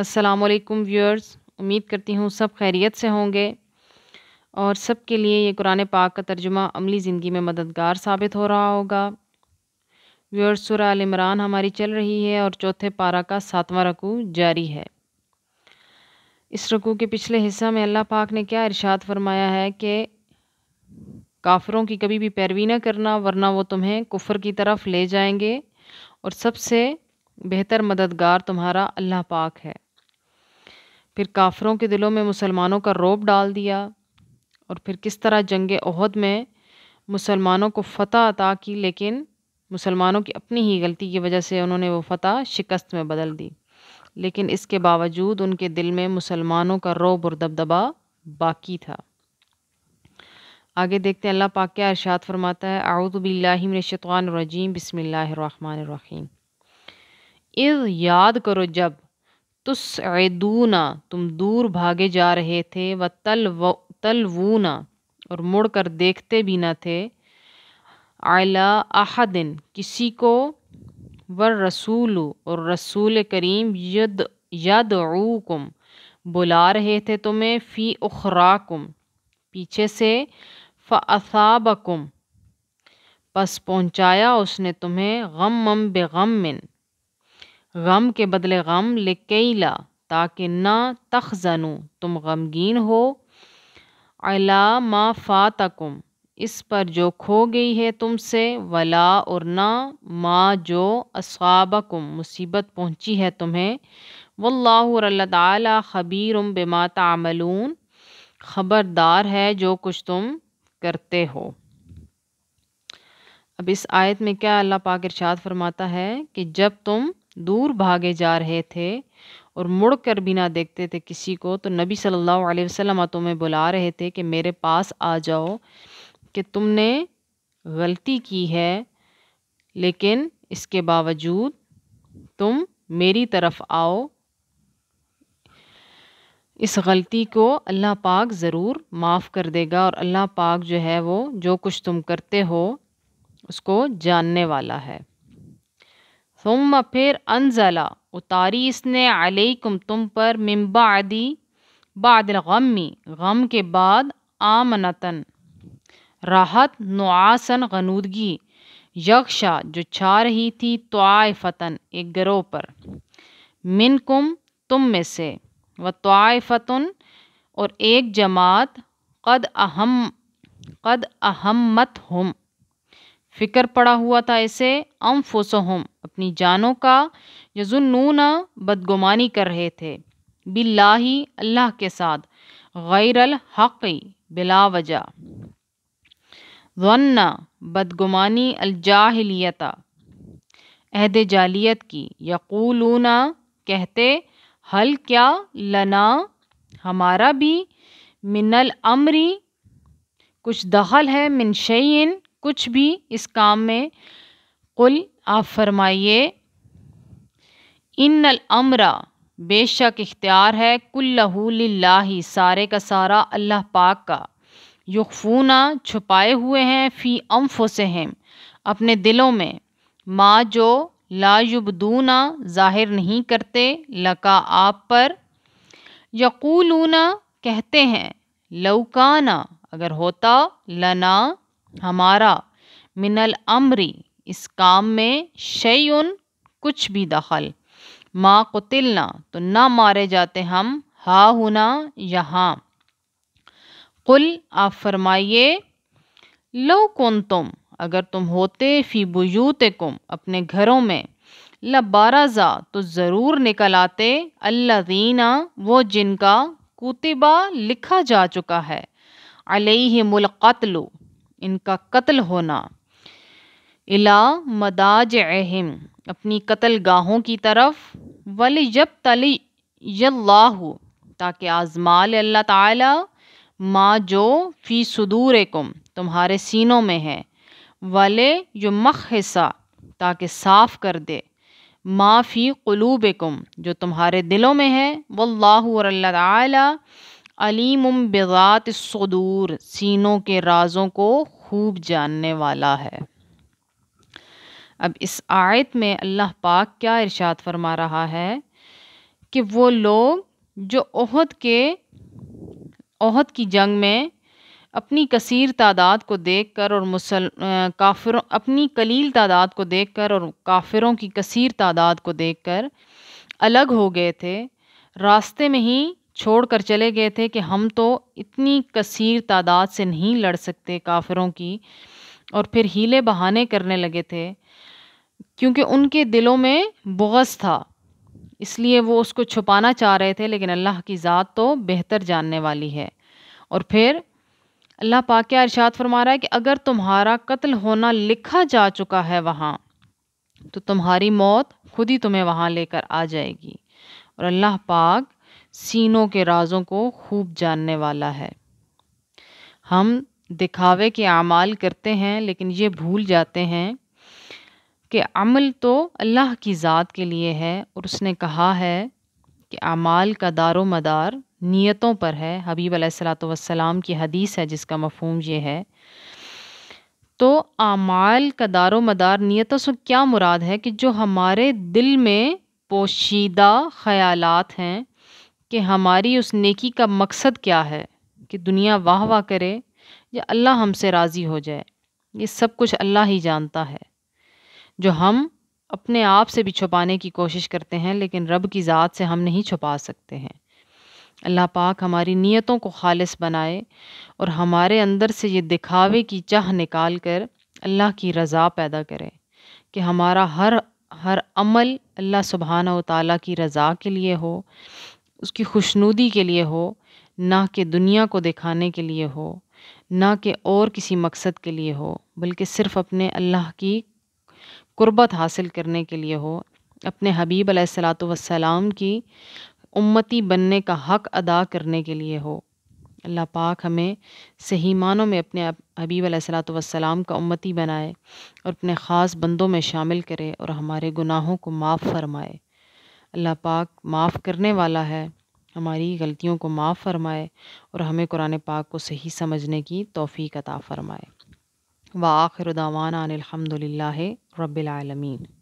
अस्सलाम व्यूअर्स उम्मीद करती हूँ सब खैरियत से होंगे और सब के लिए ये कुरान पाक का तर्जुमा अमली ज़िंदगी में मददगार साबित हो रहा होगा व्यूअर्स सुर इमरान हमारी चल रही है और चौथे पारा का सातवां रकू जारी है इस रकू के पिछले हिस्सा में अल्लाह पाक ने क्या इरशाद फरमाया है कि काफरों की कभी भी पैरवी ना करना वरना वो तुम्हें कुफर की तरफ ले जाएंगे और सबसे बेहतर मददगार तुम्हारा अल्लाह पाक है फिर काफ़रों के दिलों में मुसलमानों का रोब डाल दिया और फिर किस तरह जंग अहद में मुसलमानों को फ़तह अता की लेकिन मुसलमानों की अपनी ही गलती की वजह से उन्होंने वो फ़तह शिकस्त में बदल दी लेकिन इसके बावजूद उनके दिल में मुसलमानों का रोब और दबदबा बाकी था आगे देखते हैं अल्लाह पाक क्या अरशात फरमाता है आउदबिल्लाशतवानरजीम बसमिल्लर रहीम इज़ याद करो जब तुसदूना तुम दूर भागे जा रहे थे व तल व वूना और मुड़ कर देखते भी न थे आला आहदिन किसी को व रसूल और रसूल करीम यद ऊकुम बुला रहे थे तुम्हें फ़ी उखराकुम पीछे से फ़साबकुम बस पहुँचाया उसने तुम्हें गम मम बेगम मिन गम के बदले गम ले लिकेला ताकि ना तखजनु तुम गमगीन हो अला मा फ़ातकुम इस पर जो खो गई है तुमसे वला और ना मा जो असाबकुम मुसीबत पहुँची है तुम्हें वल्ला ताली खबीर बेमा तामलून ख़बरदार है जो कुछ तुम करते हो अब इस आयत में क्या अल्लाह पाक इरशाद फरमाता है कि जब तुम दूर भागे जा रहे थे और मुड़ कर भी ना देखते थे किसी को तो नबी सल्लल्लाहु अलैहि वसल्लम तुम्हें बुला रहे थे कि मेरे पास आ जाओ कि तुमने गलती की है लेकिन इसके बावजूद तुम मेरी तरफ आओ इस गलती को अल्लाह पाक ज़रूर माफ़ कर देगा और अल्लाह पाक जो है वो जो कुछ तुम करते हो उसको जानने वाला है थुम फिर अनजला उतारी इसने अलैकुम तुम पर मिम्बादी बादल गमी गम के बाद आमनतन राहत नुआसन गनूदगी यक्षा जो छा रही थी तोाफ़तन एक गिरोह पर मिनकुम तुम में से व तोाफ़तन और एक जमात कद अहम कद अहमत हम फ़िक्र पड़ा हुआ था ऐसे अम फोसोहम अपनी जानों का यजुन्नून बदगुमानी कर रहे थे बिल्लाही अल्लाह के साथ गैर हक़ी बिला वजह वन्ना बदगुमानी अलजाहलियता अहद जालियत की यकूलूना कहते हल क्या लना हमारा भी मिनल अमरी कुछ दखल है मिनशैन कुछ भी इस काम में कुल आप फरमाइए इन अमरा बेशक इख्तियार है लाही सारे का सारा अल्लाह पाक का युफ़ूना छुपाए हुए हैं फ़ी अम्फ से हैं अपने दिलों में माँ जो लायुबदूना ज़ाहिर नहीं करते लका आप पर यकूलूना कहते हैं लौकाना अगर होता लना हमारा मिनल अमरी इस काम में शयुन कुछ भी दखल माँ को तिलना तो ना मारे जाते हम हा हुना यहाँ कुल आप फरमाइए लो कौन तुम अगर तुम होते फी बुजूत कुम अपने घरों में लबाराजा तो ज़रूर निकल आते अल्लाना वो जिनका कुतिबा लिखा जा चुका है अलही मुलकतलू इनका कत्ल होना इला मदाज अहम अपनी कत्ल गाहों की तरफ वल जब तली यू ताकि आजमाल अल्लाह ताला माँ जो फ़ी सदूर तुम्हारे सीनों में है वले जो मख हिस्सा ताकि साफ़ कर दे माफ़ी कलूबकुम जो तुम्हारे दिलों में है वल्लाह और अल्लाह ताला अलीम बेज़ात सदूर सीनों के राज़ों को खूब जानने वाला है अब इस आयत में अल्लाह पाक क्या इरशाद फरमा रहा है कि वो लोग जो ओहद के ओहद की जंग में अपनी कसीर तादाद को देखकर और मुसल काफिरों अपनी कलील तादाद को देखकर और काफिरों की कसीर तादाद को देखकर अलग हो गए थे रास्ते में ही छोड़कर चले गए थे कि हम तो इतनी कसीर तादाद से नहीं लड़ सकते काफिरों की और फिर हीले बहाने करने लगे थे क्योंकि उनके दिलों में बगस था इसलिए वो उसको छुपाना चाह रहे थे लेकिन अल्लाह की ज़ात तो बेहतर जानने वाली है और फिर अल्लाह पाक क्या इरशाद फरमा रहा है कि अगर तुम्हारा कत्ल होना लिखा जा चुका है वहाँ तो तुम्हारी मौत खुद ही तुम्हें वहाँ लेकर आ जाएगी और अल्लाह पाक सीनों के राजों को खूब जानने वाला है हम दिखावे के अमाल करते हैं लेकिन ये भूल जाते हैं कि अमल तो अल्लाह की ज़ात के लिए है और उसने कहा है कि अमाल का दारो मदार नीयतों पर है हबीब सलाम की हदीस है जिसका मफहम ये है तो आमाल का दारो मदार नीयतों से क्या मुराद है कि जो हमारे दिल में पोशीदा ख़यालात हैं कि हमारी उस नेकी का मकसद क्या है कि दुनिया वाह वाह करे या अल्लाह हमसे राज़ी हो जाए ये सब कुछ अल्लाह ही जानता है जो हम अपने आप से भी छुपाने की कोशिश करते हैं लेकिन रब की ज़ात से हम नहीं छुपा सकते हैं अल्लाह पाक हमारी नीयतों को खालिस बनाए और हमारे अंदर से ये दिखावे की चाह निकाल कर अल्लाह की रज़ा पैदा करे कि हमारा हर हर अमल अल्लाह सुबहाना ताली की रज़ा के लिए हो उसकी खुशनुदी के लिए हो ना कि दुनिया को दिखाने के लिए हो ना कि और किसी मकसद के लिए हो बल्कि सिर्फ़ अपने अल्लाह की कुर्बत हासिल करने के लिए हो अपने हबीब सलाम की उम्मती बनने का हक़ अदा करने के लिए हो अल्लाह पाक हमें सही मानों में अपने हबीब सलाम का उम्मती बनाए और अपने ख़ास बंदों में शामिल करे और हमारे गुनाहों को माफ़ फरमाए अल्लाह पाक माफ़ करने वाला है हमारी गलतियों को माफ़ फरमाए और हमें कुरान पाक को सही समझने की तोफ़ी अता फ़रमाए व आखिर दावाना अनिलहमदिल्ला रबालमीन